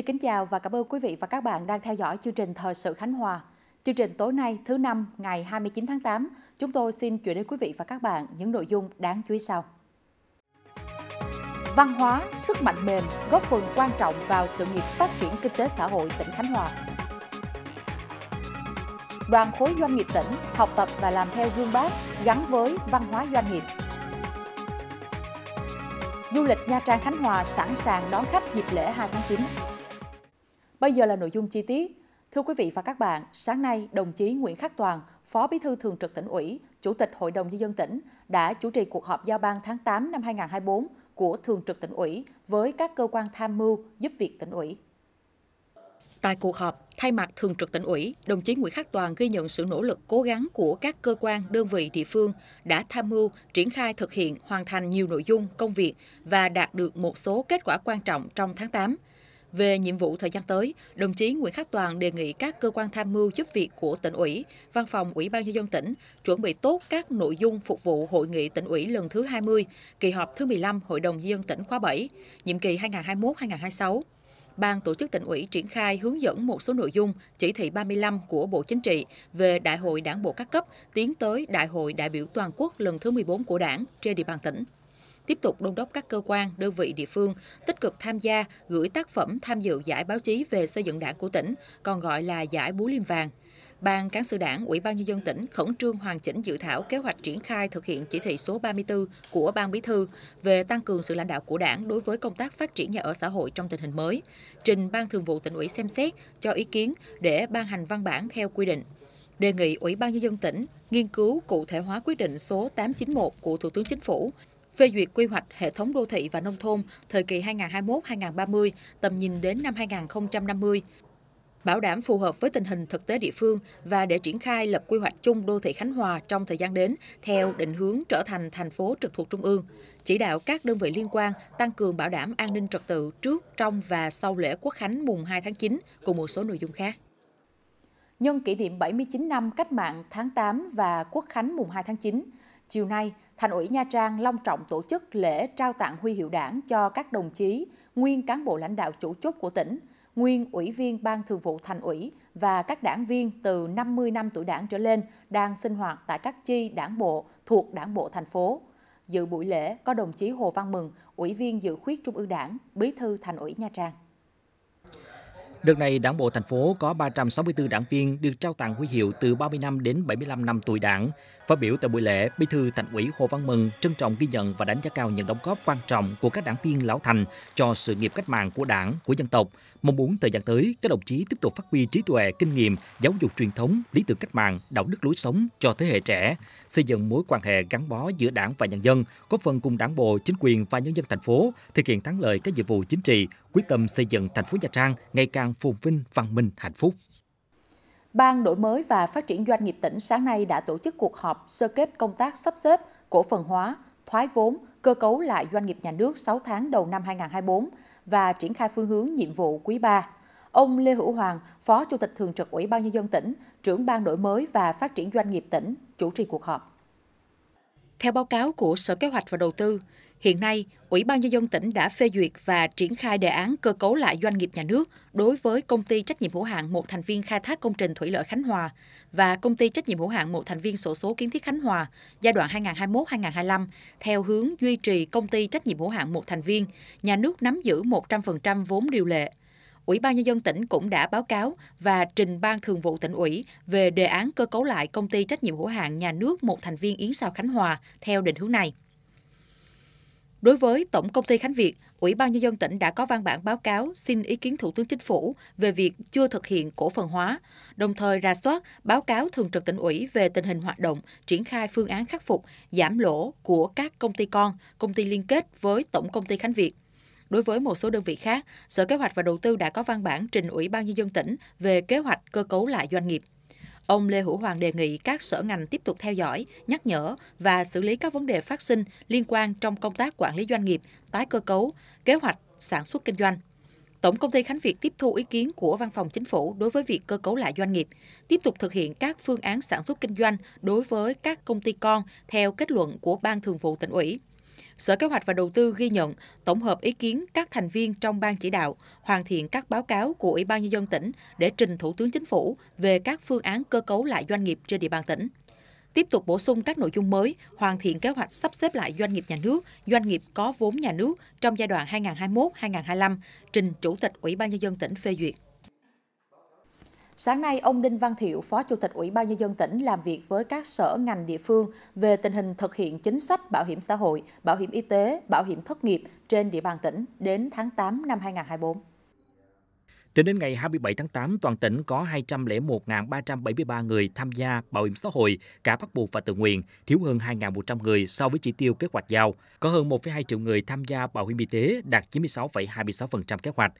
Xin kính chào và cảm ơn quý vị và các bạn đang theo dõi chương trình Thời sự Khánh Hòa. Chương trình tối nay thứ năm ngày 29 tháng 8, chúng tôi xin chuyển đến quý vị và các bạn những nội dung đáng chú ý sau. Văn hóa, sức mạnh mềm góp phần quan trọng vào sự nghiệp phát triển kinh tế xã hội tỉnh Khánh Hòa. Đoàn khối doanh nghiệp tỉnh học tập và làm theo gương bác gắn với văn hóa doanh nghiệp. Du lịch Nha Trang Khánh Hòa sẵn sàng đón khách dịp lễ 2 tháng 9. Bây giờ là nội dung chi tiết. Thưa quý vị và các bạn, sáng nay, đồng chí Nguyễn Khắc Toàn, Phó Bí thư Thường trực tỉnh ủy, Chủ tịch Hội đồng Nhân dân tỉnh đã chủ trì cuộc họp giao ban tháng 8 năm 2024 của Thường trực tỉnh ủy với các cơ quan tham mưu giúp việc tỉnh ủy. Tại cuộc họp, thay mặt Thường trực tỉnh ủy, đồng chí Nguyễn Khắc Toàn ghi nhận sự nỗ lực cố gắng của các cơ quan, đơn vị địa phương đã tham mưu, triển khai thực hiện, hoàn thành nhiều nội dung, công việc và đạt được một số kết quả quan trọng trong tháng 8. Về nhiệm vụ thời gian tới, đồng chí Nguyễn Khắc Toàn đề nghị các cơ quan tham mưu giúp việc của tỉnh ủy, văn phòng Ủy ban nhân dân tỉnh chuẩn bị tốt các nội dung phục vụ hội nghị tỉnh ủy lần thứ 20, kỳ họp thứ 15 Hội đồng nhân dân tỉnh khóa 7, nhiệm kỳ 2021-2026. Ban tổ chức tỉnh ủy triển khai hướng dẫn một số nội dung chỉ thị 35 của Bộ Chính trị về Đại hội Đảng bộ các cấp tiến tới Đại hội đại biểu toàn quốc lần thứ 14 của Đảng trên địa bàn tỉnh tiếp tục đôn đốc các cơ quan, đơn vị địa phương tích cực tham gia, gửi tác phẩm tham dự giải báo chí về xây dựng đảng của tỉnh, còn gọi là giải Búa Liêm Vàng. Ban Cán sự Đảng, Ủy ban Nhân dân tỉnh khẩn trương hoàn chỉnh dự thảo kế hoạch triển khai thực hiện chỉ thị số 34 của Ban Bí thư về tăng cường sự lãnh đạo của Đảng đối với công tác phát triển nhà ở xã hội trong tình hình mới, trình Ban Thường vụ tỉnh ủy xem xét cho ý kiến để ban hành văn bản theo quy định. Đề nghị Ủy ban Nhân dân tỉnh nghiên cứu cụ thể hóa quyết định số 891 của Thủ tướng Chính phủ phê duyệt quy hoạch hệ thống đô thị và nông thôn thời kỳ 2021-2030, tầm nhìn đến năm 2050, bảo đảm phù hợp với tình hình thực tế địa phương và để triển khai lập quy hoạch chung đô thị Khánh Hòa trong thời gian đến theo định hướng trở thành thành phố trực thuộc trung ương, chỉ đạo các đơn vị liên quan tăng cường bảo đảm an ninh trật tự trước, trong và sau lễ Quốc khánh mùng 2 tháng 9 cùng một số nội dung khác. Nhân kỷ niệm 79 năm cách mạng tháng 8 và Quốc khánh mùng 2 tháng 9, Chiều nay, Thành ủy Nha Trang long trọng tổ chức lễ trao tặng huy hiệu đảng cho các đồng chí, nguyên cán bộ lãnh đạo chủ chốt của tỉnh, nguyên ủy viên Ban Thường vụ Thành ủy và các đảng viên từ 50 năm tuổi đảng trở lên đang sinh hoạt tại các chi đảng bộ thuộc đảng bộ thành phố. Dự buổi lễ có đồng chí Hồ Văn Mừng, Ủy viên Dự khuyết Trung ương Đảng, Bí thư Thành ủy Nha Trang. Đợt này, Đảng bộ thành phố có 364 đảng viên được trao tặng huy hiệu từ 30 năm đến 75 năm tuổi Đảng. Phát biểu tại buổi lễ, Bí thư Thành ủy Hồ Văn Mừng trân trọng ghi nhận và đánh giá cao những đóng góp quan trọng của các đảng viên lão thành cho sự nghiệp cách mạng của Đảng, của dân tộc. Mong muốn thời gian tới, các đồng chí tiếp tục phát huy trí tuệ, kinh nghiệm, giáo dục truyền thống, lý tưởng cách mạng, đạo đức lối sống cho thế hệ trẻ, xây dựng mối quan hệ gắn bó giữa Đảng và nhân dân, có phần cùng Đảng bộ, chính quyền và nhân dân thành phố thực hiện thắng lợi các nhiệm vụ chính trị, quyết tâm xây dựng thành phố Nha Trang ngày càng càng phồn vinh, văn minh, hạnh phúc. Ban Đổi mới và Phát triển Doanh nghiệp tỉnh sáng nay đã tổ chức cuộc họp sơ kết công tác sắp xếp, cổ phần hóa, thoái vốn, cơ cấu lại doanh nghiệp nhà nước 6 tháng đầu năm 2024 và triển khai phương hướng nhiệm vụ quý 3. Ông Lê Hữu Hoàng, Phó Chủ tịch Thường trực Ủy ban Nhân dân tỉnh, trưởng Ban Đổi mới và Phát triển Doanh nghiệp tỉnh, chủ trì cuộc họp. Theo báo cáo của Sở Kế hoạch và Đầu tư, Hiện nay, Ủy ban Nhân dân tỉnh đã phê duyệt và triển khai đề án cơ cấu lại doanh nghiệp nhà nước đối với công ty trách nhiệm hữu hạn một thành viên khai thác công trình thủy lợi Khánh Hòa và công ty trách nhiệm hữu hạn một thành viên sổ số kiến thiết Khánh Hòa giai đoạn 2021-2025 theo hướng duy trì công ty trách nhiệm hữu hạn một thành viên, nhà nước nắm giữ 100% vốn điều lệ. Ủy ban Nhân dân tỉnh cũng đã báo cáo và trình Ban Thường vụ tỉnh ủy về đề án cơ cấu lại công ty trách nhiệm hữu hạn nhà nước một thành viên Yến Sao Khánh Hòa theo định hướng này. Đối với Tổng công ty Khánh Việt, Ủy ban nhân dân tỉnh đã có văn bản báo cáo xin ý kiến Thủ tướng Chính phủ về việc chưa thực hiện cổ phần hóa, đồng thời ra soát báo cáo thường trực tỉnh ủy về tình hình hoạt động, triển khai phương án khắc phục, giảm lỗ của các công ty con, công ty liên kết với Tổng công ty Khánh Việt. Đối với một số đơn vị khác, Sở Kế hoạch và Đầu tư đã có văn bản trình Ủy ban nhân dân tỉnh về kế hoạch cơ cấu lại doanh nghiệp. Ông Lê Hữu Hoàng đề nghị các sở ngành tiếp tục theo dõi, nhắc nhở và xử lý các vấn đề phát sinh liên quan trong công tác quản lý doanh nghiệp, tái cơ cấu, kế hoạch sản xuất kinh doanh. Tổng công ty Khánh Việt tiếp thu ý kiến của Văn phòng Chính phủ đối với việc cơ cấu lại doanh nghiệp, tiếp tục thực hiện các phương án sản xuất kinh doanh đối với các công ty con theo kết luận của Ban Thường vụ tỉnh ủy. Sở Kế hoạch và Đầu tư ghi nhận, tổng hợp ý kiến các thành viên trong ban chỉ đạo, hoàn thiện các báo cáo của Ủy ban Nhân dân tỉnh để trình Thủ tướng Chính phủ về các phương án cơ cấu lại doanh nghiệp trên địa bàn tỉnh. Tiếp tục bổ sung các nội dung mới, hoàn thiện kế hoạch sắp xếp lại doanh nghiệp nhà nước, doanh nghiệp có vốn nhà nước trong giai đoạn 2021-2025, trình Chủ tịch Ủy ban Nhân dân tỉnh phê duyệt. Sáng nay, ông Đinh Văn Thiệu, Phó Chủ tịch Ủy ban Nhân dân tỉnh làm việc với các sở ngành địa phương về tình hình thực hiện chính sách bảo hiểm xã hội, bảo hiểm y tế, bảo hiểm thất nghiệp trên địa bàn tỉnh đến tháng 8 năm 2024. Tính đến ngày 27 tháng 8, toàn tỉnh có 201.373 người tham gia bảo hiểm xã hội, cả bắt buộc và tự nguyện, thiếu hơn 2.100 người so với chỉ tiêu kế hoạch giao. Có hơn 1,2 triệu người tham gia bảo hiểm y tế, đạt 96,26% kế hoạch.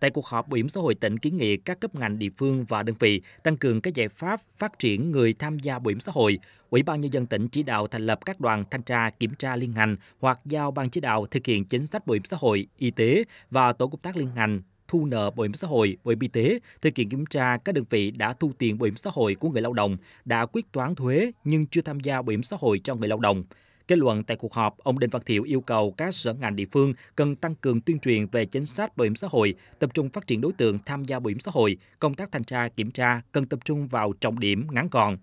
Tại cuộc họp, Bảo hiểm xã hội tỉnh kiến nghị các cấp ngành địa phương và đơn vị tăng cường các giải pháp phát triển người tham gia bảo hiểm xã hội. Ủy ban nhân dân tỉnh chỉ đạo thành lập các đoàn thanh tra kiểm tra liên ngành hoặc giao ban chỉ đạo thực hiện chính sách bảo hiểm xã hội, y tế và tổ công tác liên ngành thu nợ bảo hiểm xã hội, bảo hiểm y tế, thực hiện kiểm tra các đơn vị đã thu tiền bảo hiểm xã hội của người lao động, đã quyết toán thuế nhưng chưa tham gia bảo hiểm xã hội cho người lao động. Kết luận tại cuộc họp, ông Đinh Văn Thiệu yêu cầu các sở ngành địa phương cần tăng cường tuyên truyền về chính sách bảo hiểm xã hội, tập trung phát triển đối tượng tham gia bảo hiểm xã hội, công tác thanh tra kiểm tra cần tập trung vào trọng điểm ngắn gọn.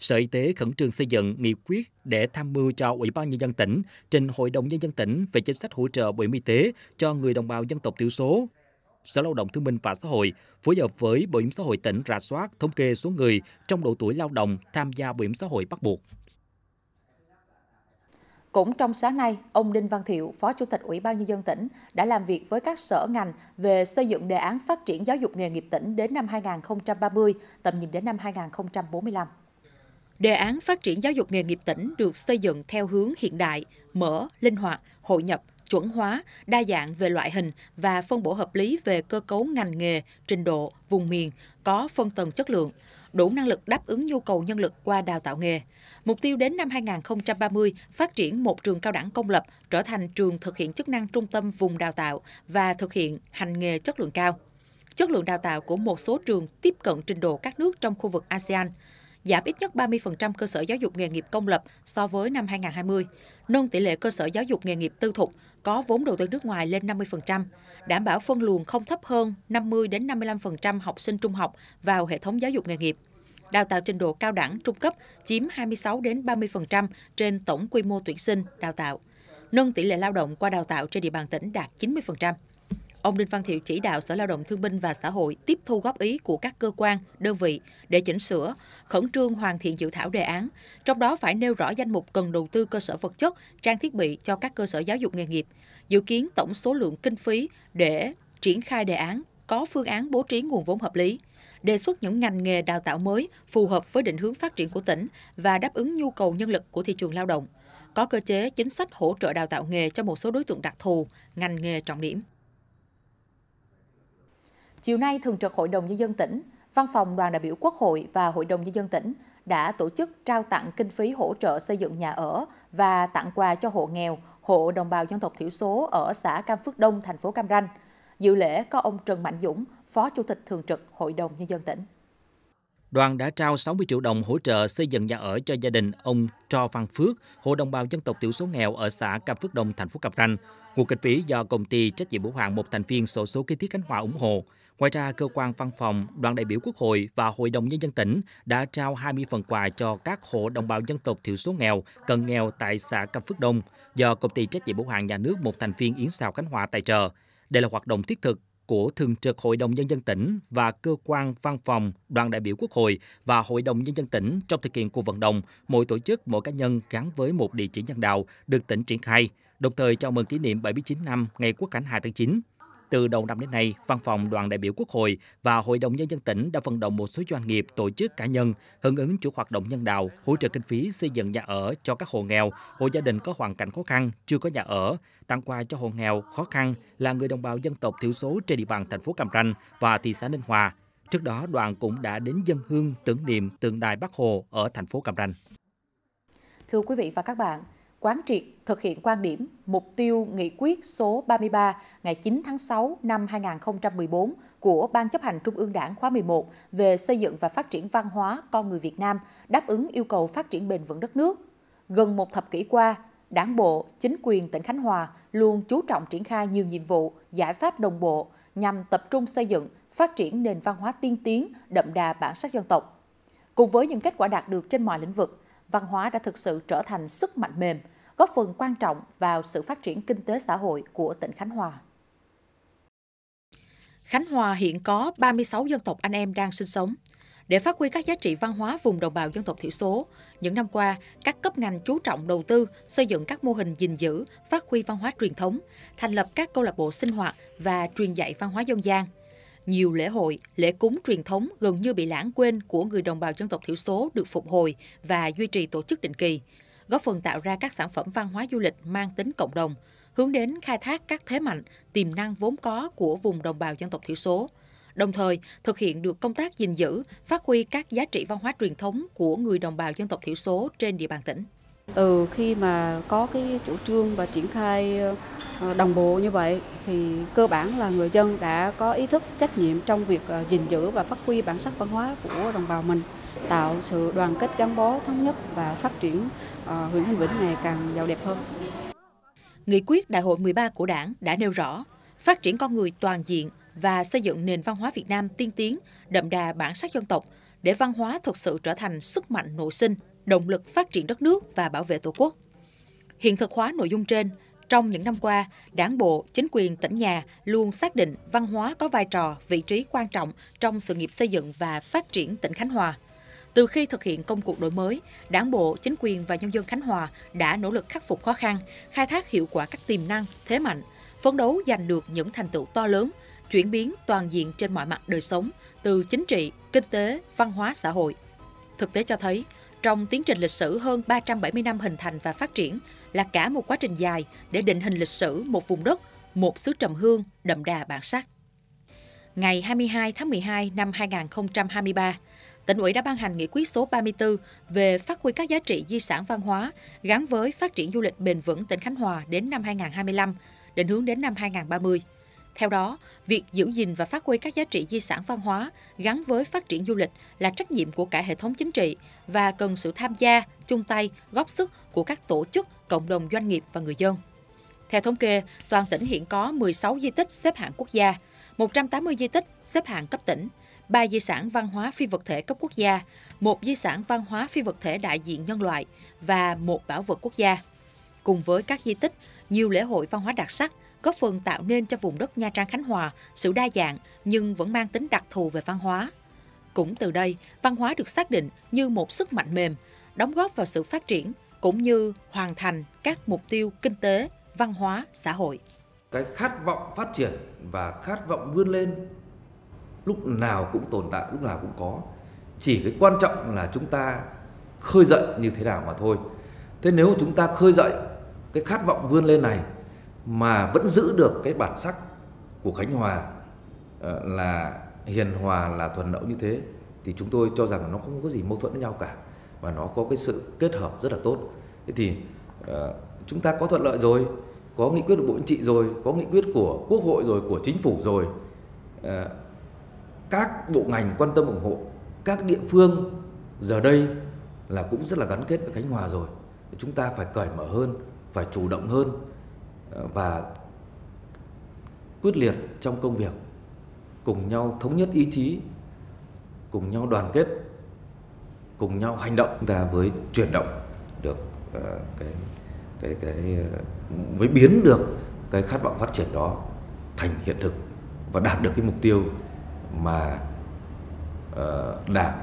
Sở Y tế khẩn trương xây dựng nghị quyết để tham mưu cho Ủy ban Nhân dân tỉnh trình Hội đồng Nhân dân tỉnh về chính sách hỗ trợ bảo hiểm y tế cho người đồng bào dân tộc thiểu số, Sở Lao động Thương binh và Xã hội phối hợp với Bảo hiểm xã hội tỉnh rà soát thống kê số người trong độ tuổi lao động tham gia bảo hiểm xã hội bắt buộc. Cũng trong sáng nay, ông Đinh Văn Thiệu, Phó Chủ tịch Ủy ban Nhân dân tỉnh, đã làm việc với các sở ngành về xây dựng đề án phát triển giáo dục nghề nghiệp tỉnh đến năm 2030, tầm nhìn đến năm 2045. Đề án phát triển giáo dục nghề nghiệp tỉnh được xây dựng theo hướng hiện đại, mở, linh hoạt, hội nhập, chuẩn hóa, đa dạng về loại hình và phân bổ hợp lý về cơ cấu ngành nghề, trình độ, vùng miền, có phân tầng chất lượng – đủ năng lực đáp ứng nhu cầu nhân lực qua đào tạo nghề. Mục tiêu đến năm 2030 phát triển một trường cao đẳng công lập trở thành trường thực hiện chức năng trung tâm vùng đào tạo và thực hiện hành nghề chất lượng cao. Chất lượng đào tạo của một số trường tiếp cận trình độ các nước trong khu vực ASEAN giảm ít nhất 30% cơ sở giáo dục nghề nghiệp công lập so với năm 2020, nâng tỷ lệ cơ sở giáo dục nghề nghiệp tư thục có vốn đầu tư nước ngoài lên 50%, đảm bảo phân luồng không thấp hơn 50 đến 55% học sinh trung học vào hệ thống giáo dục nghề nghiệp. Đào tạo trình độ cao đẳng trung cấp chiếm 26 đến 30% trên tổng quy mô tuyển sinh đào tạo. Nâng tỷ lệ lao động qua đào tạo trên địa bàn tỉnh đạt 90% ông Đinh Văn Thiệu chỉ đạo Sở Lao động Thương binh và Xã hội tiếp thu góp ý của các cơ quan, đơn vị để chỉnh sửa, khẩn trương hoàn thiện dự thảo đề án, trong đó phải nêu rõ danh mục cần đầu tư cơ sở vật chất, trang thiết bị cho các cơ sở giáo dục nghề nghiệp. Dự kiến tổng số lượng kinh phí để triển khai đề án có phương án bố trí nguồn vốn hợp lý đề xuất những ngành nghề đào tạo mới phù hợp với định hướng phát triển của tỉnh và đáp ứng nhu cầu nhân lực của thị trường lao động có cơ chế chính sách hỗ trợ đào tạo nghề cho một số đối tượng đặc thù ngành nghề trọng điểm Chiều nay, Thường trực Hội đồng Nhân dân tỉnh, Văn phòng Đoàn đại biểu Quốc hội và Hội đồng Nhân dân tỉnh đã tổ chức trao tặng kinh phí hỗ trợ xây dựng nhà ở và tặng quà cho hộ nghèo, hộ đồng bào dân tộc thiểu số ở xã Cam Phước Đông, thành phố Cam Ranh. Dự lễ có ông Trần Mạnh Dũng, Phó Chủ tịch Thường trực Hội đồng Nhân dân tỉnh. Đoàn đã trao 60 triệu đồng hỗ trợ xây dựng nhà ở cho gia đình ông Trò Văn Phước, hộ đồng bào dân tộc thiểu số nghèo ở xã Cam Phước Đông, thành phố Cam Ranh. Nguồn kinh phí do công ty trách nhiệm hữu hạn một thành viên sổ số, số thiết Khánh Hòa ủng hộ. Ngoài ra, cơ quan văn phòng, đoàn đại biểu Quốc hội và Hội đồng Nhân dân tỉnh đã trao 20 phần quà cho các hộ đồng bào dân tộc thiểu số nghèo, cần nghèo tại xã Cam Phước Đông do công ty trách nhiệm hữu hạn nhà nước một thành viên Yến Sao Khánh Hòa tài trợ. Đây là hoạt động thiết thực của Thường trực Hội đồng Nhân dân tỉnh và cơ quan văn phòng, đoàn đại biểu Quốc hội và Hội đồng Nhân dân tỉnh trong thực hiện cuộc vận động, mỗi tổ chức, mỗi cá nhân gắn với một địa chỉ nhân đạo được tỉnh triển khai, đồng thời chào mừng kỷ niệm 79 năm Ngày Quốc khánh 2 tháng 9. Từ đầu năm đến nay, Văn phòng Đoàn đại biểu Quốc hội và Hội đồng Nhân dân tỉnh đã vận động một số doanh nghiệp, tổ chức cá nhân hưởng ứng chủ hoạt động nhân đạo, hỗ trợ kinh phí xây dựng nhà ở cho các hộ nghèo, hộ gia đình có hoàn cảnh khó khăn, chưa có nhà ở, tặng quà cho hộ nghèo, khó khăn là người đồng bào dân tộc thiểu số trên địa bàn thành phố Cam Ranh và thị xã Ninh Hòa. Trước đó, đoàn cũng đã đến dân hương tưởng niệm tượng đài Bắc Hồ ở thành phố Cam Ranh. Thưa quý vị và các bạn, quán triệt thực hiện quan điểm mục tiêu nghị quyết số 33 ngày 9 tháng 6 năm 2014 của Ban chấp hành Trung ương Đảng khóa 11 về xây dựng và phát triển văn hóa con người Việt Nam đáp ứng yêu cầu phát triển bền vững đất nước. Gần một thập kỷ qua, Đảng bộ, chính quyền tỉnh Khánh Hòa luôn chú trọng triển khai nhiều nhiệm vụ, giải pháp đồng bộ nhằm tập trung xây dựng, phát triển nền văn hóa tiên tiến, đậm đà bản sắc dân tộc. Cùng với những kết quả đạt được trên mọi lĩnh vực, văn hóa đã thực sự trở thành sức mạnh mềm, góp phần quan trọng vào sự phát triển kinh tế xã hội của tỉnh Khánh Hòa. Khánh Hòa hiện có 36 dân tộc anh em đang sinh sống. Để phát huy các giá trị văn hóa vùng đồng bào dân tộc thiểu số, những năm qua, các cấp ngành chú trọng đầu tư, xây dựng các mô hình gìn giữ, phát huy văn hóa truyền thống, thành lập các câu lạc bộ sinh hoạt và truyền dạy văn hóa dân gian – nhiều lễ hội, lễ cúng truyền thống gần như bị lãng quên của người đồng bào dân tộc thiểu số được phục hồi và duy trì tổ chức định kỳ, góp phần tạo ra các sản phẩm văn hóa du lịch mang tính cộng đồng, hướng đến khai thác các thế mạnh, tiềm năng vốn có của vùng đồng bào dân tộc thiểu số, đồng thời thực hiện được công tác gìn giữ, phát huy các giá trị văn hóa truyền thống của người đồng bào dân tộc thiểu số trên địa bàn tỉnh. Từ khi mà có cái chủ trương và triển khai ờ, đồng bộ như vậy thì cơ bản là người dân đã có ý thức trách nhiệm trong việc ờ, gìn giữ và phát huy bản sắc văn hóa của đồng bào mình tạo sự đoàn kết gắn bó thống nhất và phát triển ờ, huyện Thanh Vĩnh ngày càng giàu đẹp hơn. Nghị quyết Đại hội 13 của Đảng đã nêu rõ phát triển con người toàn diện và xây dựng nền văn hóa Việt Nam tiên tiến, đậm đà bản sắc dân tộc để văn hóa thực sự trở thành sức mạnh nội sinh động lực phát triển đất nước và bảo vệ Tổ quốc. Hiện thực hóa nội dung trên, trong những năm qua, đảng bộ, chính quyền tỉnh nhà luôn xác định văn hóa có vai trò, vị trí quan trọng trong sự nghiệp xây dựng và phát triển tỉnh Khánh Hòa. Từ khi thực hiện công cuộc đổi mới, đảng bộ, chính quyền và nhân dân Khánh Hòa đã nỗ lực khắc phục khó khăn, khai thác hiệu quả các tiềm năng, thế mạnh, phấn đấu giành được những thành tựu to lớn, chuyển biến toàn diện trên mọi mặt đời sống, từ chính trị, kinh tế, văn hóa xã hội. Thực tế cho thấy, trong tiến trình lịch sử hơn 370 năm hình thành và phát triển là cả một quá trình dài để định hình lịch sử một vùng đất, một xứ trầm hương đậm đà bản sắc. Ngày 22 tháng 12 năm 2023, tỉnh ủy đã ban hành nghị quyết số 34 về phát huy các giá trị di sản văn hóa gắn với phát triển du lịch bền vững tỉnh Khánh Hòa đến năm 2025, định hướng đến năm 2030. Theo đó, việc giữ gìn và phát huy các giá trị di sản văn hóa gắn với phát triển du lịch là trách nhiệm của cả hệ thống chính trị và cần sự tham gia, chung tay, góp sức của các tổ chức, cộng đồng doanh nghiệp và người dân. Theo thống kê, toàn tỉnh hiện có 16 di tích xếp hạng quốc gia, 180 di tích xếp hạng cấp tỉnh, 3 di sản văn hóa phi vật thể cấp quốc gia, 1 di sản văn hóa phi vật thể đại diện nhân loại và 1 bảo vật quốc gia. Cùng với các di tích, nhiều lễ hội văn hóa đặc sắc – góp phần tạo nên cho vùng đất Nha Trang Khánh Hòa sự đa dạng nhưng vẫn mang tính đặc thù về văn hóa. Cũng từ đây, văn hóa được xác định như một sức mạnh mềm, đóng góp vào sự phát triển cũng như hoàn thành các mục tiêu kinh tế, văn hóa, xã hội. Cái khát vọng phát triển và khát vọng vươn lên lúc nào cũng tồn tại, lúc nào cũng có. Chỉ cái quan trọng là chúng ta khơi dậy như thế nào mà thôi. Thế nếu chúng ta khơi dậy cái khát vọng vươn lên này mà vẫn giữ được cái bản sắc của Khánh Hòa ờ, là hiền hòa là thuần nậu như thế thì chúng tôi cho rằng nó không có gì mâu thuẫn với nhau cả và nó có cái sự kết hợp rất là tốt. Thế thì ờ, chúng ta có thuận lợi rồi, có nghị quyết của Bộ Chính trị rồi, có nghị quyết của Quốc hội rồi, của Chính phủ rồi. Ờ, các bộ ngành quan tâm ủng hộ, các địa phương giờ đây là cũng rất là gắn kết với Khánh Hòa rồi. Chúng ta phải cởi mở hơn, phải chủ động hơn và quyết liệt trong công việc cùng nhau thống nhất ý chí cùng nhau đoàn kết cùng nhau hành động ta với chuyển động được uh, cái cái cái ờ, với biến được cái khát vọng phát triển đó thành hiện thực và đạt được cái mục tiêu mà uh, đảng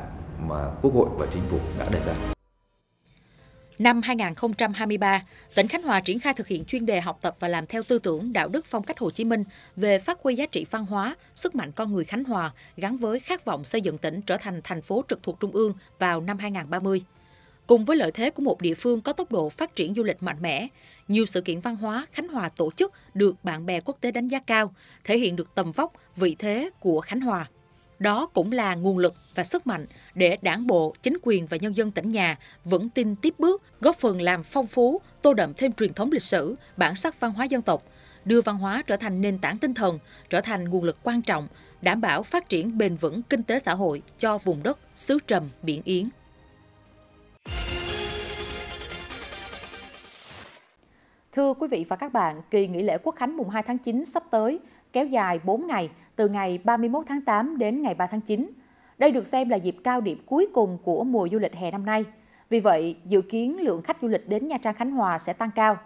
mà quốc hội và chính phủ đã đề ra Năm 2023, tỉnh Khánh Hòa triển khai thực hiện chuyên đề học tập và làm theo tư tưởng đạo đức phong cách Hồ Chí Minh về phát huy giá trị văn hóa, sức mạnh con người Khánh Hòa gắn với khát vọng xây dựng tỉnh trở thành thành phố trực thuộc Trung ương vào năm 2030. Cùng với lợi thế của một địa phương có tốc độ phát triển du lịch mạnh mẽ, nhiều sự kiện văn hóa Khánh Hòa tổ chức được bạn bè quốc tế đánh giá cao, thể hiện được tầm vóc, vị thế của Khánh Hòa. Đó cũng là nguồn lực và sức mạnh để đảng bộ, chính quyền và nhân dân tỉnh nhà vững tin tiếp bước, góp phần làm phong phú, tô đậm thêm truyền thống lịch sử, bản sắc văn hóa dân tộc, đưa văn hóa trở thành nền tảng tinh thần, trở thành nguồn lực quan trọng, đảm bảo phát triển bền vững kinh tế xã hội cho vùng đất xứ trầm biển Yến. Thưa quý vị và các bạn, kỳ nghỉ lễ Quốc khánh mùng 2 tháng 9 sắp tới kéo dài 4 ngày, từ ngày 31 tháng 8 đến ngày 3 tháng 9. Đây được xem là dịp cao điểm cuối cùng của mùa du lịch hè năm nay. Vì vậy, dự kiến lượng khách du lịch đến Nha Trang Khánh Hòa sẽ tăng cao.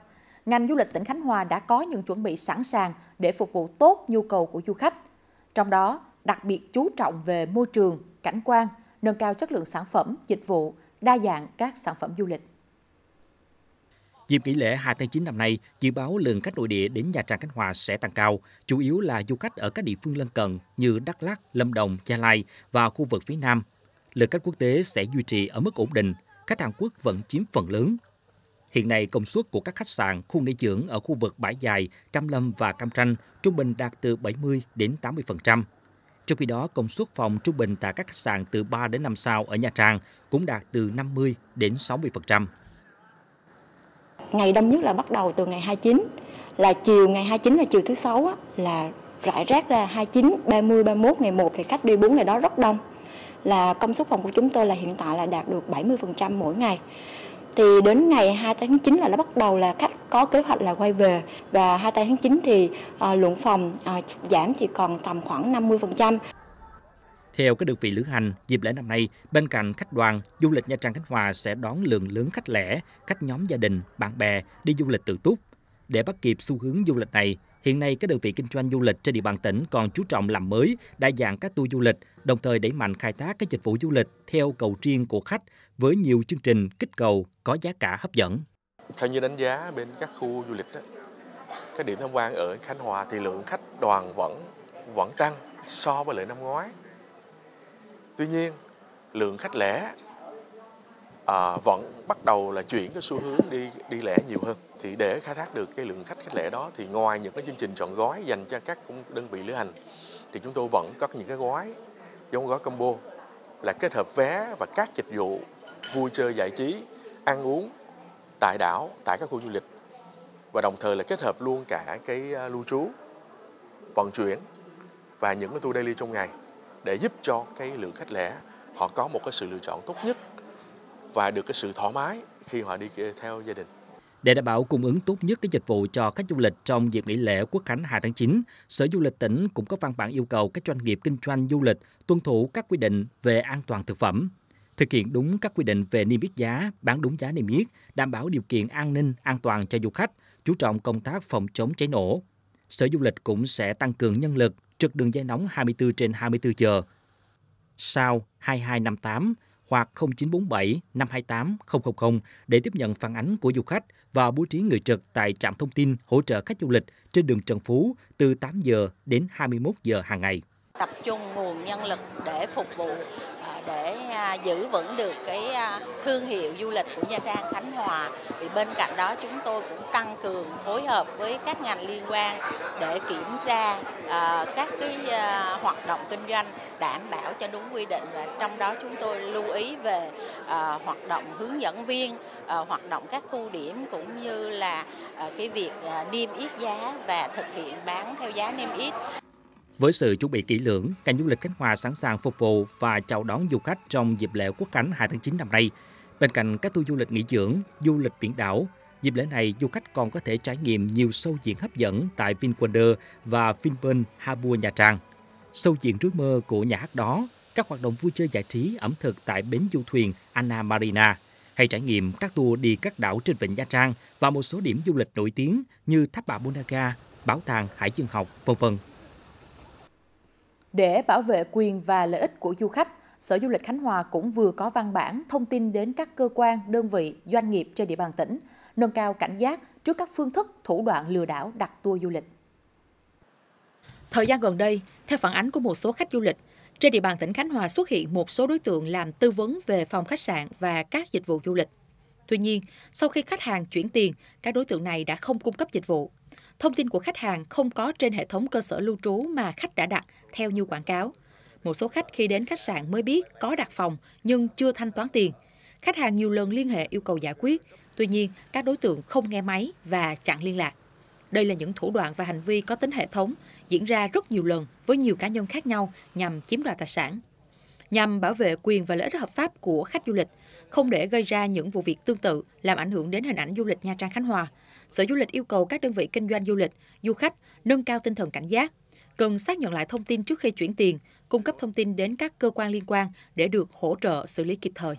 Ngành du lịch tỉnh Khánh Hòa đã có những chuẩn bị sẵn sàng để phục vụ tốt nhu cầu của du khách. Trong đó, đặc biệt chú trọng về môi trường, cảnh quan, nâng cao chất lượng sản phẩm, dịch vụ, đa dạng các sản phẩm du lịch. Dịp nghỉ lễ 2 tháng 9 năm nay, dự báo lượng khách nội địa đến Nha Trang Khánh Hòa sẽ tăng cao, chủ yếu là du khách ở các địa phương lân cận như Đắk Lắk, Lâm Đồng, Gia Lai và khu vực phía Nam. Lượng khách quốc tế sẽ duy trì ở mức ổn định, khách Hàn Quốc vẫn chiếm phần lớn. Hiện nay, công suất của các khách sạn, khu nghỉ dưỡng ở khu vực Bãi Dài, Cam Lâm và Cam Ranh trung bình đạt từ 70 đến 80%. Trong khi đó, công suất phòng trung bình tại các khách sạn từ 3 đến 5 sao ở Nha Trang cũng đạt từ 50 đến 60% ngày đông nhất là bắt đầu từ ngày 29 là chiều ngày 29 là chiều thứ sáu là rải rác ra 29, 30, 31 ngày 1 thì khách đi 4 ngày đó rất đông là công suất phòng của chúng tôi là hiện tại là đạt được 70% mỗi ngày thì đến ngày 2 tháng 9 là nó bắt đầu là khách có kế hoạch là quay về và 2 tháng 9 thì à, lượng phòng à, giảm thì còn tầm khoảng 50%. Theo các đơn vị lữ hành, dịp lễ năm nay, bên cạnh khách đoàn, du lịch Nha Trang Khánh Hòa sẽ đón lượng lớn khách lẻ, khách nhóm gia đình, bạn bè đi du lịch tự túc. Để bắt kịp xu hướng du lịch này, hiện nay các đơn vị kinh doanh du lịch trên địa bàn tỉnh còn chú trọng làm mới, đa dạng các tour du lịch, đồng thời đẩy mạnh khai thác các dịch vụ du lịch theo cầu riêng của khách với nhiều chương trình kích cầu có giá cả hấp dẫn. Theo như đánh giá bên các khu du lịch, đó, các điểm tham quan ở Khánh Hòa thì lượng khách đoàn vẫn vẫn tăng so với lại năm ngoái tuy nhiên lượng khách lẻ à, vẫn bắt đầu là chuyển cái xu hướng đi đi lẻ nhiều hơn thì để khai thác được cái lượng khách khách lẻ đó thì ngoài những cái chương trình chọn gói dành cho các đơn vị lữ hành thì chúng tôi vẫn có những cái gói giống gói combo là kết hợp vé và các dịch vụ vui chơi giải trí ăn uống tại đảo tại các khu du lịch và đồng thời là kết hợp luôn cả cái à, lưu trú vận chuyển và những cái tour daily trong ngày để giúp cho cái lượng khách lẻ họ có một cái sự lựa chọn tốt nhất và được cái sự thoải mái khi họ đi theo gia đình. Để đảm bảo cung ứng tốt nhất cái dịch vụ cho khách du lịch trong dịp nghỉ lễ Quốc khánh 2 tháng 9, Sở Du lịch tỉnh cũng có văn bản yêu cầu các doanh nghiệp kinh doanh du lịch tuân thủ các quy định về an toàn thực phẩm, thực hiện đúng các quy định về niêm yết giá, bán đúng giá niêm yết, đảm bảo điều kiện an ninh, an toàn cho du khách, chú trọng công tác phòng chống cháy nổ. Sở Du lịch cũng sẽ tăng cường nhân lực, trực đường dây nóng 24 trên 24 giờ. sao 2258 hoặc 0947 528 000 để tiếp nhận phản ánh của du khách và bố trí người trực tại trạm thông tin hỗ trợ khách du lịch trên đường Trần Phú từ 8 giờ đến 21 giờ hàng ngày. Tập trung nguồn nhân lực để phục vụ À, giữ vững được cái à, thương hiệu du lịch của Nha Trang Khánh Hòa. Thì bên cạnh đó chúng tôi cũng tăng cường phối hợp với các ngành liên quan để kiểm tra à, các cái hoạt động kinh doanh đảm bảo cho đúng quy định và trong đó chúng tôi lưu ý về hoạt động hướng dẫn viên, hoạt động các khu điểm cũng như là cái việc niêm yết giá và thực hiện bán theo giá niêm yết. Với sự chuẩn bị kỹ lưỡng, ngành du lịch Khánh Hòa sẵn sàng phục vụ và chào đón du khách trong dịp lễ Quốc khánh 2 tháng 9 năm nay. Bên cạnh các tour du lịch nghỉ dưỡng, du lịch biển đảo, dịp lễ này du khách còn có thể trải nghiệm nhiều sâu diện hấp dẫn tại VinWonder và Vinpearl Harbour Nha Trang. Sâu diện rước mơ của nhà hát đó, các hoạt động vui chơi giải trí ẩm thực tại bến du thuyền Anna Marina, hay trải nghiệm các tour đi các đảo trên vịnh Nha Trang và một số điểm du lịch nổi tiếng như Tháp Bà Bonaga, Bảo tàng Hải Dương Học, vân vân. Để bảo vệ quyền và lợi ích của du khách, Sở Du lịch Khánh Hòa cũng vừa có văn bản thông tin đến các cơ quan, đơn vị, doanh nghiệp trên địa bàn tỉnh, nâng cao cảnh giác trước các phương thức, thủ đoạn lừa đảo đặt tour du lịch. Thời gian gần đây, theo phản ánh của một số khách du lịch, trên địa bàn tỉnh Khánh Hòa xuất hiện một số đối tượng làm tư vấn về phòng khách sạn và các dịch vụ du lịch. Tuy nhiên, sau khi khách hàng chuyển tiền, các đối tượng này đã không cung cấp dịch vụ thông tin của khách hàng không có trên hệ thống cơ sở lưu trú mà khách đã đặt theo như quảng cáo. Một số khách khi đến khách sạn mới biết có đặt phòng nhưng chưa thanh toán tiền. Khách hàng nhiều lần liên hệ yêu cầu giải quyết, tuy nhiên các đối tượng không nghe máy và chặn liên lạc. Đây là những thủ đoạn và hành vi có tính hệ thống diễn ra rất nhiều lần với nhiều cá nhân khác nhau nhằm chiếm đoạt tài sản. Nhằm bảo vệ quyền và lợi ích hợp pháp của khách du lịch, không để gây ra những vụ việc tương tự làm ảnh hưởng đến hình ảnh du lịch Nha Trang Khánh Hòa, Sở Du lịch yêu cầu các đơn vị kinh doanh du lịch, du khách nâng cao tinh thần cảnh giác, cần xác nhận lại thông tin trước khi chuyển tiền, cung cấp thông tin đến các cơ quan liên quan để được hỗ trợ xử lý kịp thời.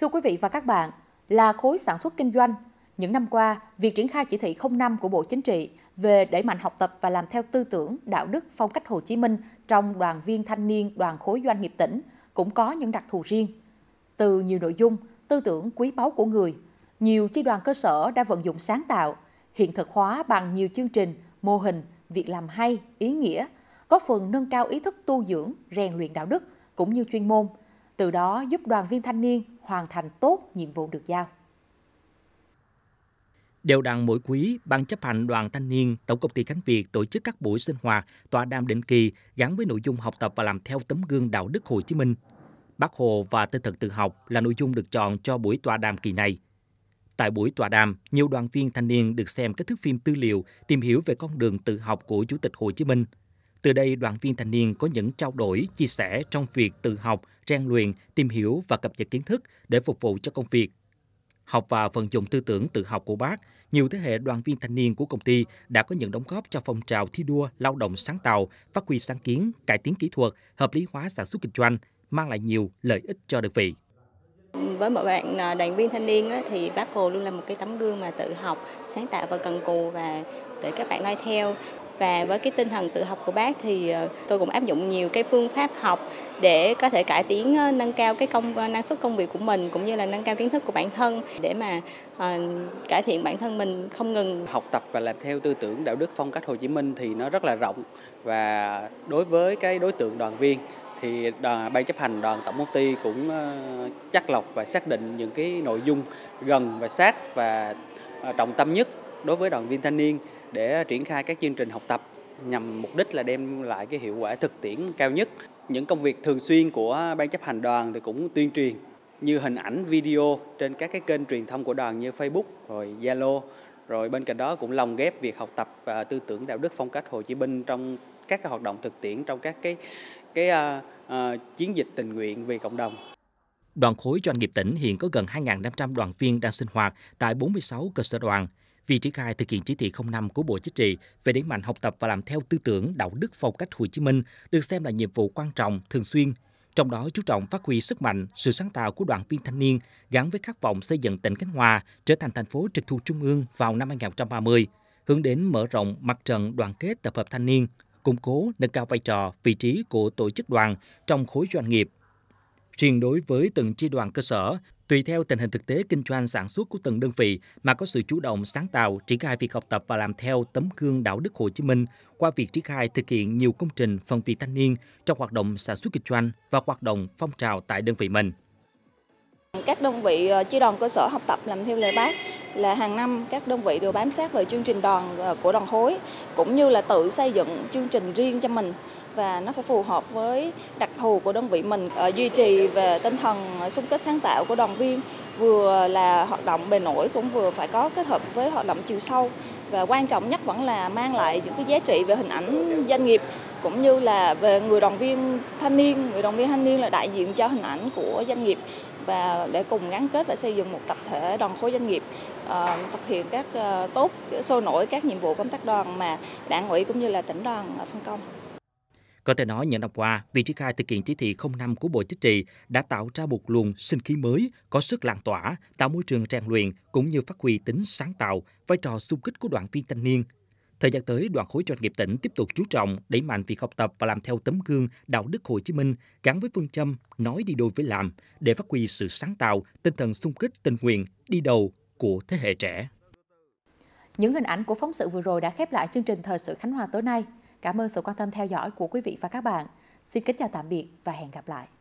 Thưa quý vị và các bạn, là khối sản xuất kinh doanh những năm qua, việc triển khai chỉ thị 05 của Bộ Chính trị về đẩy mạnh học tập và làm theo tư tưởng, đạo đức, phong cách Hồ Chí Minh trong đoàn viên thanh niên, đoàn khối doanh nghiệp tỉnh cũng có những đặc thù riêng. Từ nhiều nội dung, tư tưởng quý báu của người, nhiều chi đoàn cơ sở đã vận dụng sáng tạo, hiện thực hóa bằng nhiều chương trình, mô hình, việc làm hay, ý nghĩa, góp phần nâng cao ý thức tu dưỡng, rèn luyện đạo đức cũng như chuyên môn, từ đó giúp đoàn viên thanh niên hoàn thành tốt nhiệm vụ được giao. Đều đặn mỗi quý, Ban chấp hành Đoàn Thanh niên Tổng công ty Khánh Việt tổ chức các buổi sinh hoạt, tọa đàm định kỳ gắn với nội dung học tập và làm theo tấm gương đạo đức Hồ Chí Minh. Bác Hồ và tinh thần tự học là nội dung được chọn cho buổi tọa đàm kỳ này. Tại buổi tọa đàm, nhiều đoàn viên thanh niên được xem các thước phim tư liệu tìm hiểu về con đường tự học của Chủ tịch Hồ Chí Minh. Từ đây, đoàn viên thanh niên có những trao đổi, chia sẻ trong việc tự học, rèn luyện, tìm hiểu và cập nhật kiến thức để phục vụ cho công việc Học và vận dụng tư tưởng tự học của bác, nhiều thế hệ đoàn viên thanh niên của công ty đã có những đóng góp cho phong trào thi đua lao động sáng tạo, phát huy sáng kiến, cải tiến kỹ thuật, hợp lý hóa sản xuất kinh doanh, mang lại nhiều lợi ích cho đơn vị. Với mọi bạn à, đoàn viên thanh niên thì bác Hồ luôn là một cái tấm gương mà tự học, sáng tạo và cần cù và để các bạn noi theo và với cái tinh thần tự học của bác thì ờ, tôi cũng áp dụng nhiều cái phương pháp học để có thể cải tiến ờ, nâng cao cái công ờ, năng suất công việc của mình cũng như là nâng cao kiến thức của bản thân để mà uh, cải thiện bản thân mình không ngừng học tập và làm theo tư tưởng đạo đức phong cách Hồ Chí Minh thì nó rất là rộng và đối với cái đối tượng đoàn viên thì đoàn, ban chấp hành đoàn tổng công ty cũng chắc lọc và xác định những cái nội dung gần và sát và trọng tâm nhất đối với đoàn viên thanh niên để triển khai các chương trình học tập nhằm mục đích là đem lại cái hiệu quả thực tiễn cao nhất. Những công việc thường xuyên của ban chấp hành đoàn thì cũng tuyên truyền như hình ảnh video trên các cái kênh truyền thông của đoàn như Facebook rồi Zalo rồi bên cạnh đó cũng lồng ghép việc học tập và tư tưởng đạo đức phong cách Hồ Chí Minh trong các hoạt động thực tiễn trong các cái cái uh, uh, chiến dịch tình nguyện vì cộng đồng. Đoàn khối doanh nghiệp tỉnh hiện có gần 2.500 đoàn viên đang sinh hoạt tại 46 cơ sở đoàn, Việc triển khai thực hiện chỉ thị 05 của Bộ Chính trị về đẩy mạnh học tập và làm theo tư tưởng đạo đức phong cách Hồ Chí Minh được xem là nhiệm vụ quan trọng, thường xuyên. Trong đó chú trọng phát huy sức mạnh, sự sáng tạo của đoàn viên thanh niên gắn với khát vọng xây dựng tỉnh Khánh Hòa trở thành thành phố trực thuộc trung ương vào năm 2030, hướng đến mở rộng mặt trận đoàn kết tập hợp thanh niên, củng cố nâng cao vai trò, vị trí của tổ chức đoàn trong khối doanh nghiệp Riêng đối với từng chi đoàn cơ sở, tùy theo tình hình thực tế kinh doanh sản xuất của từng đơn vị mà có sự chủ động sáng tạo triển khai việc học tập và làm theo tấm gương đạo đức Hồ Chí Minh qua việc triển khai thực hiện nhiều công trình phần việc thanh niên trong hoạt động sản xuất kinh doanh và hoạt động phong trào tại đơn vị mình. Các đơn vị ờ, chi đoàn cơ sở học tập làm theo lời bác là hàng năm các đơn vị đều bám sát về chương trình đoàn ờ, của đoàn khối cũng như là tự xây dựng chương trình riêng cho mình và nó phải phù hợp với đặc thù của đơn vị mình ờ, duy trì về tinh thần xung kích sáng tạo của đoàn viên vừa là hoạt động bề nổi cũng vừa phải có kết hợp với hoạt động chiều sâu và quan trọng nhất vẫn là mang lại những cái giá trị về hình ảnh doanh nghiệp cũng như là về người đoàn viên thanh niên người đoàn viên thanh niên là đại diện cho hình ảnh của doanh nghiệp và để cùng gắn kết và xây dựng một tập thể đoàn khối doanh nghiệp uh, thực hiện các uh, tốt sôi nổi các nhiệm vụ công tác đoàn mà đảng ủy cũng như là tỉnh đoàn phân công có thể nói những năm qua, việc triển khai thực hiện chỉ thị 05 của Bộ Chính trị đã tạo ra một luồng sinh khí mới, có sức lan tỏa, tạo môi trường rèn luyện cũng như phát huy tính sáng tạo, vai trò xung kích của đoàn viên thanh niên. Thời gian tới, đoàn khối doanh nghiệp tỉnh tiếp tục chú trọng đẩy mạnh việc học tập và làm theo tấm gương đạo đức Hồ Chí Minh gắn với phương châm nói đi đôi với làm để phát huy sự sáng tạo, tinh thần xung kích tình nguyện đi đầu của thế hệ trẻ. Những hình ảnh của phóng sự vừa rồi đã khép lại chương trình Thời sự Khánh Hòa tối nay. Cảm ơn sự quan tâm theo dõi của quý vị và các bạn. Xin kính chào tạm biệt và hẹn gặp lại.